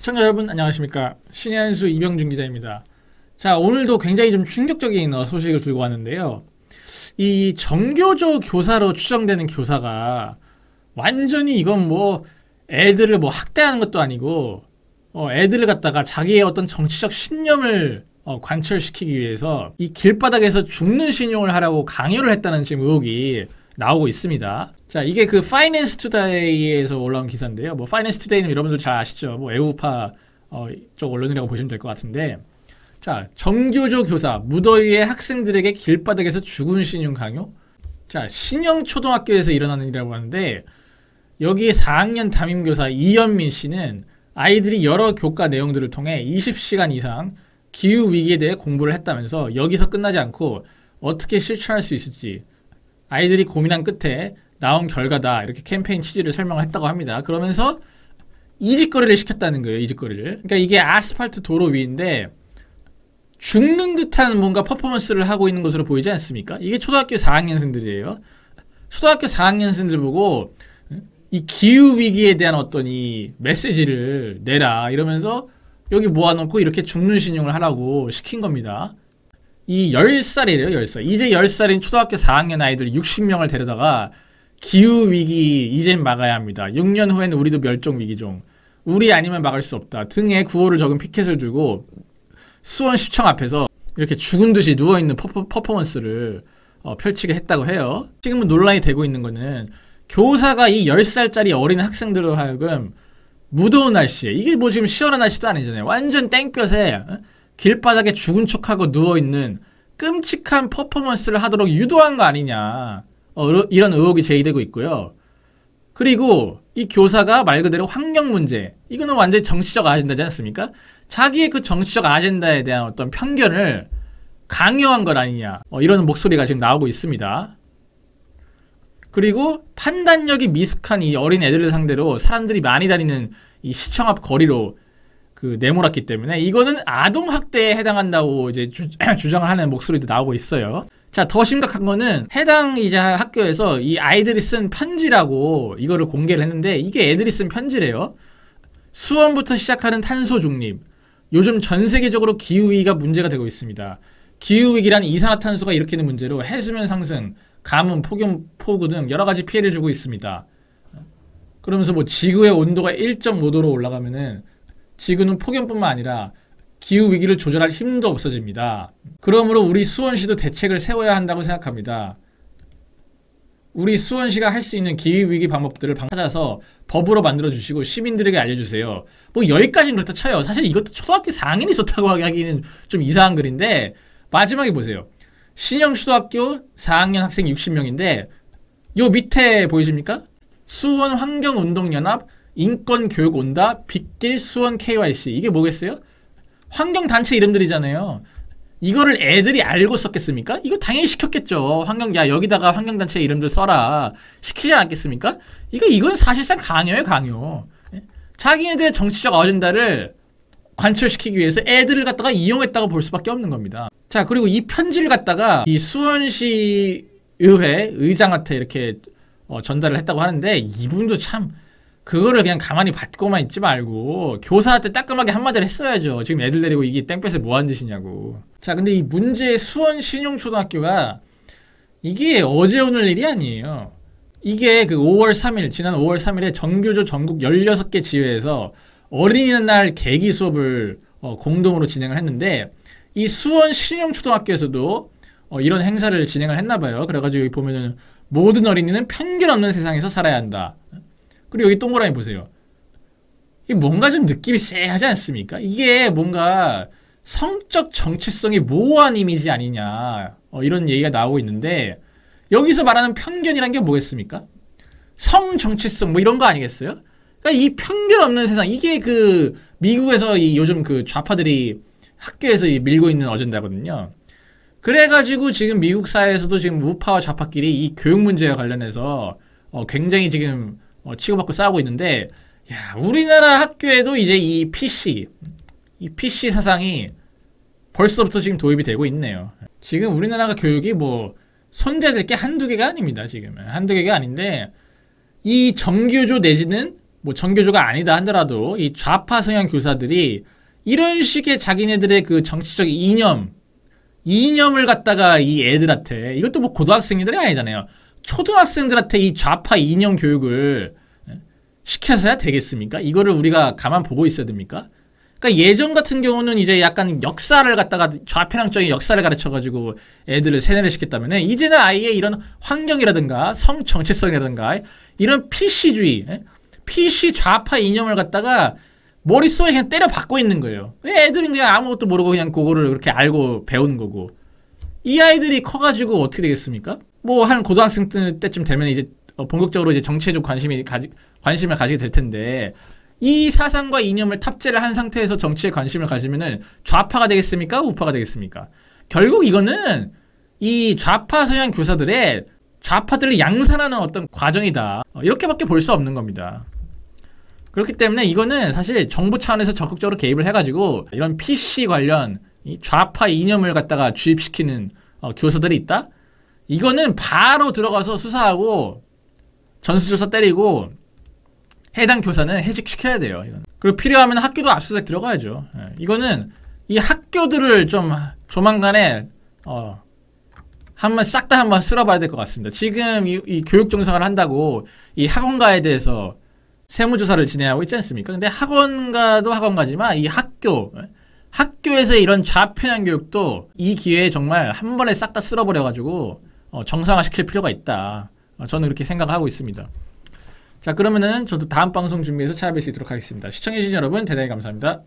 시청자 여러분 안녕하십니까 신현수 이병준 기자입니다 자 오늘도 굉장히 좀 충격적인 어, 소식을 들고 왔는데요 이 정교조 교사로 추정되는 교사가 완전히 이건 뭐 애들을 뭐 학대하는 것도 아니고 어, 애들을 갖다가 자기의 어떤 정치적 신념을 어, 관철시키기 위해서 이 길바닥에서 죽는 신용을 하라고 강요를 했다는 지금 의혹이 나오고 있습니다. 자, 이게 그 파이낸스 투데이에서 올라온 기사인데요. 뭐 파이낸스 투데이는 여러분들 잘 아시죠? 뭐 애우파 어, 쪽 언론이라고 보시면 될 것 같은데 자, 정교조 교사 무더위에 학생들에게 길바닥에서 죽은 신용 강요? 자, 신영초등학교에서 일어나는 일이라고 하는데 여기 4학년 담임교사 이현민 씨는 아이들이 여러 교과 내용들을 통해 20시간 이상 기후 위기에 대해 공부를 했다면서 여기서 끝나지 않고 어떻게 실천할 수 있을지 아이들이 고민한 끝에 나온 결과다 이렇게 캠페인 취지를 설명을 했다고 합니다. 그러면서 이직거리를 시켰다는 거예요. 이직거리를. 그러니까 이게 아스팔트 도로 위인데 죽는 듯한 뭔가 퍼포먼스를 하고 있는 것으로 보이지 않습니까? 이게 초등학교 4학년생들이에요. 초등학교 4학년생들 보고 이 기후 위기에 대한 어떤 이 메시지를 내라 이러면서 여기 모아놓고 이렇게 죽는 신용을 하라고 시킨 겁니다. 이 10살이래요, 10살. 이제 10살인 초등학교 4학년 아이들 60명을 데려다가 기후 위기 이젠 막아야 합니다. 6년 후에는 우리도 멸종 위기종. 우리 아니면 막을 수 없다. 등에 구호를 적은 피켓을 들고 수원 시청 앞에서 이렇게 죽은 듯이 누워 있는 퍼포, 퍼포먼스를 어, 펼치게 했다고 해요. 지금은 논란이 되고 있는 거는 교사가 이 10살짜리 어린 학생들로 하여금 무더운 날씨에 이게 뭐 지금 시원한 날씨도 아니잖아요. 완전 땡볕에 어? 길바닥에 죽은 척하고 누워있는 끔찍한 퍼포먼스를 하도록 유도한 거 아니냐 어, 이런 의혹이 제기되고 있고요. 그리고 이 교사가 말 그대로 환경 문제 이거는 완전히 정치적 아젠다지 않습니까? 자기의 그 정치적 아젠다에 대한 어떤 편견을 강요한 것 아니냐 어, 이런 목소리가 지금 나오고 있습니다. 그리고 판단력이 미숙한 이 어린 애들을 상대로 사람들이 많이 다니는 이 시청 앞 거리로 그 네모났기 때문에 이거는 아동 학대에 해당한다고 이제 주, 장을 하는 목소리도 나오고 있어요. 자, 더 심각한 거는 해당 이제 학교에서 이 아이들이 쓴 편지라고 이거를 공개를 했는데 이게 애들이 쓴 편지래요. 수원부터 시작하는 탄소 중립. 요즘 전 세계적으로 기후위기가 문제가 되고 있습니다. 기후위기란 이산화탄소가 일으키는 문제로 해수면 상승, 가뭄, 폭염, 폭우 등 여러 가지 피해를 주고 있습니다. 그러면서 뭐 지구의 온도가 1.5도로 올라가면은 지구는 폭염뿐만 아니라 기후 위기를 조절할 힘도 없어집니다. 그러므로 우리 수원시도 대책을 세워야 한다고 생각합니다. 우리 수원시가 할 수 있는 기후위기 방법들을 찾아서 법으로 만들어주시고 시민들에게 알려주세요. 뭐 여기까지는 그렇다 쳐요. 사실 이것도 초등학교 4학년이 좋다고 하기에는 좀 이상한 글인데 마지막에 보세요. 신형초등학교 4학년 학생 60명인데 요 밑에 보이십니까? 수원환경운동연합 인권 교육 온다, 빅딜 수원 KYC 이게 뭐겠어요? 환경 단체 이름들이잖아요. 이거를 애들이 알고 썼겠습니까? 이거 당연히 시켰겠죠. 환경 야 여기다가 환경 단체 이름들 써라 시키지 않겠습니까 이거 이건 사실상 강요예요, 강요. 예? 자기네들의 정치적 어젠다를 관철시키기 위해서 애들을 갖다가 이용했다고 볼 수밖에 없는 겁니다. 자 그리고 이 편지를 갖다가 이 수원시 의회 의장한테 이렇게 어, 전달을 했다고 하는데 이분도 참 그거를 그냥 가만히 받고만 있지 말고 교사한테 따끔하게 한마디를 했어야죠. 지금 애들 데리고 이게 땡볕에 뭐 하는 짓이냐고. 자, 근데 이 문제의 수원 신용초등학교가 이게 어제 오늘 일이 아니에요. 이게 그 5월 3일, 지난 5월 3일에 정교조 전국 16개 지회에서 어린이날 개기 수업을 어, 공동으로 진행을 했는데 이 수원 신용초등학교에서도 어, 이런 행사를 진행을 했나 봐요. 그래가지고 여기 보면은 모든 어린이는 편견 없는 세상에서 살아야 한다. 그리고 여기 동그라미 보세요. 이 뭔가 좀 느낌이 쎄하지 않습니까? 이게 뭔가 성적 정체성이 모호한 이미지 아니냐 어, 이런 얘기가 나오고 있는데 여기서 말하는 편견이란 게 뭐겠습니까? 성 정체성 뭐 이런 거 아니겠어요? 그러니까 이 편견 없는 세상 이게 그 미국에서 이 요즘 그 좌파들이 학교에서 이 밀고 있는 어젠다거든요. 그래가지고 지금 미국 사회에서도 지금 우파와 좌파끼리 이 교육 문제와 관련해서 어 굉장히 지금 어, 치고받고 싸우고 있는데 야, 우리나라 학교에도 이제 이 PC 이 PC 사상이 벌써부터 지금 도입이 되고 있네요. 지금 우리나라가 교육이 뭐 손대야 될 게 한두 개가 아닙니다. 지금 한두 개가 아닌데 이 정교조 내지는 뭐 정교조가 아니다 하더라도 이 좌파 성향 교사들이 이런 식의 자기네들의 그 정치적 이념 이념을 갖다가 이 애들한테 이것도 뭐 고등학생들이 아니잖아요. 초등학생들한테 이 좌파 인형 교육을 예, 시켜서야 되겠습니까? 이거를 우리가 가만 보고 있어야 됩니까? 그러니까 예전 같은 경우는 이제 약간 역사를 갖다가 좌편향적인 역사를 가르쳐가지고 애들을 세뇌를 시켰다면 이제는 아예 이런 환경이라든가 성 정체성이라든가 이런 PC주의, 예, PC 좌파 인형을 갖다가 머릿속에 그냥 때려 박고 있는 거예요. 왜 애들은 그냥 아무것도 모르고 그냥 그거를 그렇게 알고 배우는 거고 이 아이들이 커가지고 어떻게 되겠습니까? 뭐한 고등학생 때쯤 되면 이제 어, 본격적으로 이제 정치적 관심이 가지 관심을 가지게 될 텐데 이 사상과 이념을 탑재를 한 상태에서 정치에 관심을 가지면은 좌파가 되겠습니까? 우파가 되겠습니까? 결국 이거는 이 좌파 서양 교사들의 좌파들을 양산하는 어떤 과정이다. 어, 이렇게밖에 볼 수 없는 겁니다. 그렇기 때문에 이거는 사실 정부 차원에서 적극적으로 개입을 해가지고 이런 PC 관련 좌파 이념을 갖다가 주입시키는 어, 교사들이 있다? 이거는 바로 들어가서 수사하고 전수조사 때리고 해당 교사는 해직시켜야 돼요. 이건. 그리고 필요하면 학교도 압수수색 들어가야죠. 예, 이거는 이 학교들을 좀 조만간에 어, 한번 싹 다 한번 쓸어봐야 될 것 같습니다. 지금 이, 이 교육 정상을 한다고 이 학원가에 대해서 세무조사를 진행하고 있지 않습니까? 근데 학원가도 학원가지만 이 학교 예, 학교에서 이런 좌편향 교육도 이 기회에 정말 한 번에 싹 다 쓸어버려가지고 어, 정상화시킬 필요가 있다. 어, 저는 그렇게 생각하고 있습니다. 자 그러면은 저도 다음 방송 준비해서 찾아뵐 수 있도록 하겠습니다. 시청해주신 여러분 대단히 감사합니다.